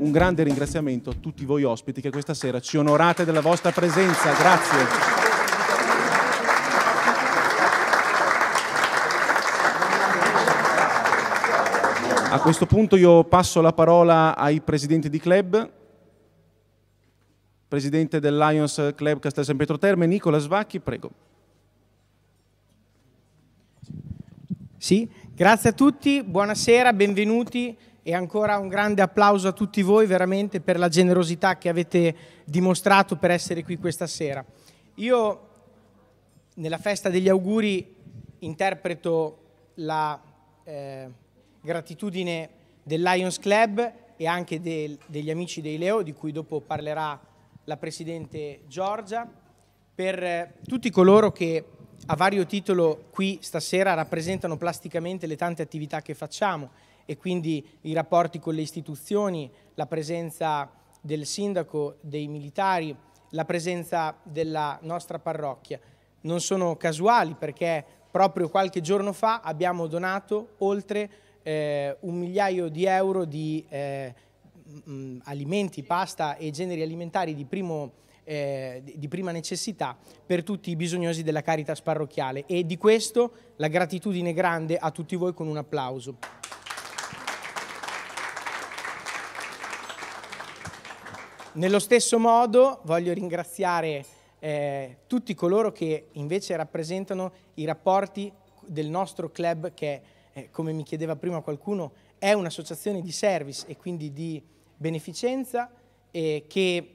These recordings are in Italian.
un grande ringraziamento a tutti voi ospiti che questa sera ci onorate della vostra presenza. Grazie. A questo punto io passo la parola ai presidenti di club. Presidente del Lions Club Castel San Pietro Terme, Nicola Svacchi, prego. Sì, grazie a tutti, buonasera, benvenuti e ancora un grande applauso a tutti voi veramente per la generosità che avete dimostrato per essere qui questa sera. Io nella festa degli auguri interpreto la eh, gratitudine del Lions Club e anche del, degli amici dei Leo, di cui dopo parlerà la Presidente Giorgia, per eh, tutti coloro che a vario titolo qui stasera rappresentano plasticamente le tante attività che facciamo e quindi i rapporti con le istituzioni, la presenza del sindaco, dei militari, la presenza della nostra parrocchia. Non sono casuali perché proprio qualche giorno fa abbiamo donato oltre eh, un migliaio di euro di eh, alimenti, pasta e generi alimentari di primo livello eh, di prima necessità per tutti i bisognosi della Caritas parrocchiale e di questo la gratitudine grande a tutti voi con un applauso. Nello stesso modo voglio ringraziare eh, tutti coloro che invece rappresentano i rapporti del nostro club che, eh, come mi chiedeva prima qualcuno, è un'associazione di service e quindi di beneficenza eh, che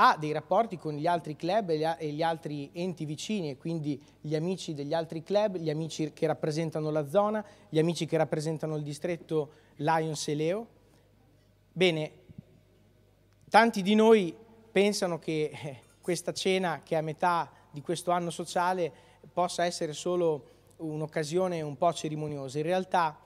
ha dei rapporti con gli altri club e gli altri enti vicini e quindi gli amici degli altri club, gli amici che rappresentano la zona, gli amici che rappresentano il distretto Lions e Leo. Bene, tanti di noi pensano che eh, questa cena che è a metà di questo anno sociale possa essere solo un'occasione un po' cerimoniosa. In realtà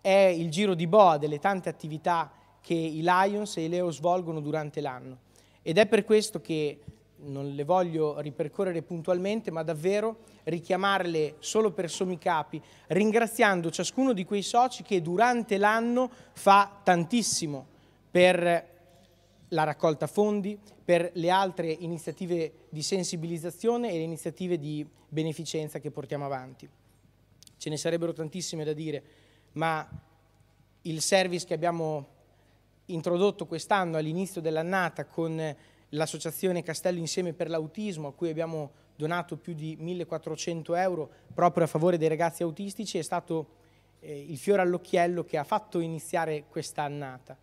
è il giro di boa delle tante attività che i Lions e i Leo svolgono durante l'anno ed è per questo che non le voglio ripercorrere puntualmente, ma davvero richiamarle solo per sommi capi, ringraziando ciascuno di quei soci che durante l'anno fa tantissimo per la raccolta fondi, per le altre iniziative di sensibilizzazione e le iniziative di beneficenza che portiamo avanti. Ce ne sarebbero tantissime da dire, ma il service che abbiamo introdotto quest'anno all'inizio dell'annata con l'associazione Castello Insieme per l'Autismo a cui abbiamo donato più di 1400 euro proprio a favore dei ragazzi autistici è stato eh, il fiore all'occhiello che ha fatto iniziare questa annata.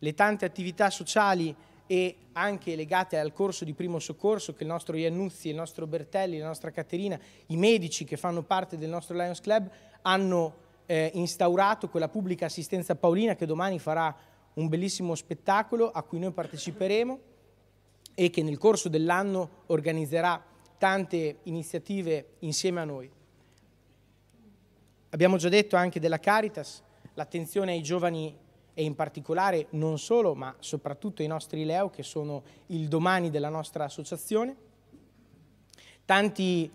Le tante attività sociali e anche legate al corso di primo soccorso che il nostro Iannuzzi, il nostro Bertelli, la nostra Caterina, i medici che fanno parte del nostro Lions Club hanno eh, instaurato con la pubblica assistenza paolina che domani farà un bellissimo spettacolo a cui noi parteciperemo e che nel corso dell'anno organizzerà tante iniziative insieme a noi. Abbiamo già detto anche della Caritas, l'attenzione ai giovani e in particolare non solo, ma soprattutto ai nostri Leo che sono il domani della nostra associazione. Tanti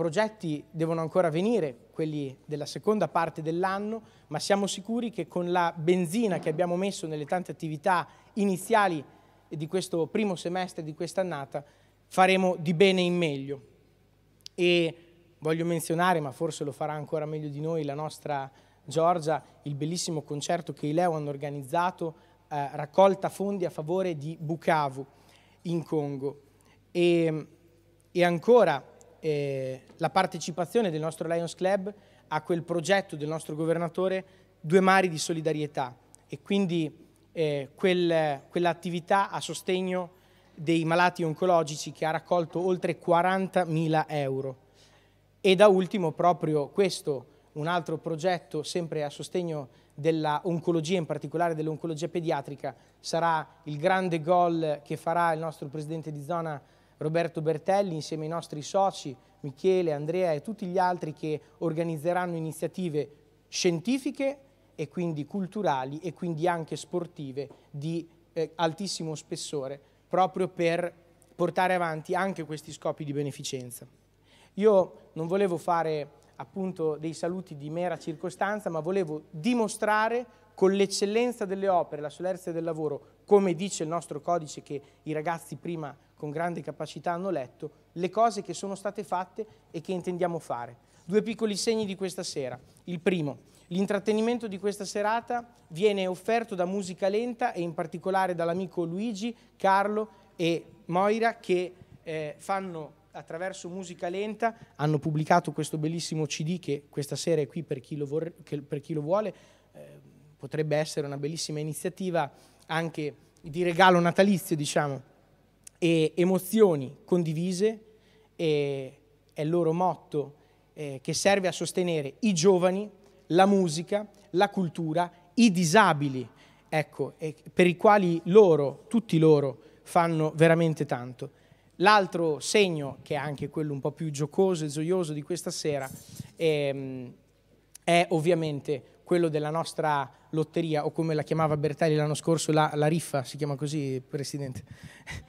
progetti devono ancora venire, quelli della seconda parte dell'anno, ma siamo sicuri che con la benzina che abbiamo messo nelle tante attività iniziali di questo primo semestre di quest'annata faremo di bene in meglio. E voglio menzionare, ma forse lo farà ancora meglio di noi, la nostra Giorgia, il bellissimo concerto che i Leo hanno organizzato, eh, raccolta fondi a favore di Bukavu in Congo. E, e ancora eh, la partecipazione del nostro Lions Club a quel progetto del nostro governatore Due Mari di Solidarietà e quindi eh, quel, quell'attività a sostegno dei malati oncologici che ha raccolto oltre 40.000 euro. E da ultimo proprio questo, un altro progetto sempre a sostegno dell'oncologia, in particolare dell'oncologia pediatrica, sarà il grande gol che farà il nostro presidente di zona Roberto Bertelli insieme ai nostri soci Michele, Andrea e tutti gli altri che organizzeranno iniziative scientifiche e quindi culturali e quindi anche sportive di eh, altissimo spessore proprio per portare avanti anche questi scopi di beneficenza. Io non volevo fare appunto dei saluti di mera circostanza, ma volevo dimostrare con l'eccellenza delle opere, la solerzia del lavoro, come dice il nostro codice che i ragazzi prima con grande capacità hanno letto, le cose che sono state fatte e che intendiamo fare. Due piccoli segni di questa sera. Il primo, l'intrattenimento di questa serata viene offerto da musica lenta e in particolare dall'amico Luigi, Carlo e Moira che eh, fanno attraverso musica lenta hanno pubblicato questo bellissimo CD che questa sera è qui per chi lo, vorre, per chi lo vuole. Eh, potrebbe essere una bellissima iniziativa anche di regalo natalizio, diciamo e emozioni condivise e è il loro motto eh, che serve a sostenere i giovani, la musica, la cultura, i disabili, ecco, per i quali loro, tutti loro, fanno veramente tanto. L'altro segno, che è anche quello un po' più giocoso e gioioso di questa sera, ehm, è ovviamente quello della nostra lotteria, o come la chiamava Bertani l'anno scorso, la, la riffa, si chiama così, Presidente,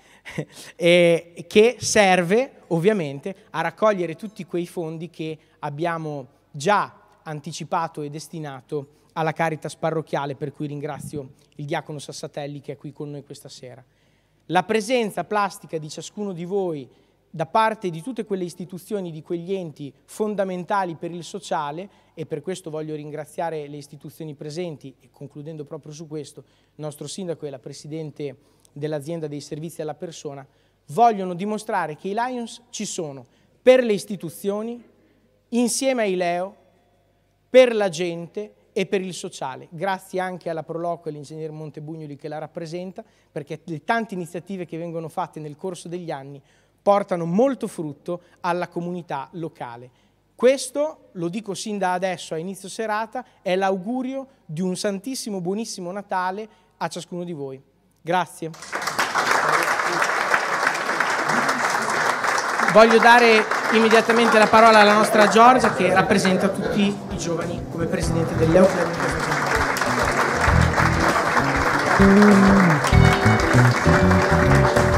e, che serve ovviamente a raccogliere tutti quei fondi che abbiamo già anticipato e destinato alla Caritas parrocchiale, per cui ringrazio il Diacono Sassatelli che è qui con noi questa sera. La presenza plastica di ciascuno di voi da parte di tutte quelle istituzioni, di quegli enti fondamentali per il sociale e per questo voglio ringraziare le istituzioni presenti e concludendo proprio su questo, il nostro sindaco e la presidente dell'azienda dei servizi alla persona vogliono dimostrare che i Lions ci sono per le istituzioni, insieme ai Leo, per la gente e per il sociale. Grazie anche alla Proloco e all'ingegner Montebugnoli che la rappresenta perché le tante iniziative che vengono fatte nel corso degli anni portano molto frutto alla comunità locale. Questo, lo dico sin da adesso a inizio serata, è l'augurio di un santissimo, buonissimo Natale a ciascuno di voi. Grazie. Voglio dare immediatamente la parola alla nostra Giorgia che rappresenta tutti i giovani come presidente dell'Euclid. Thank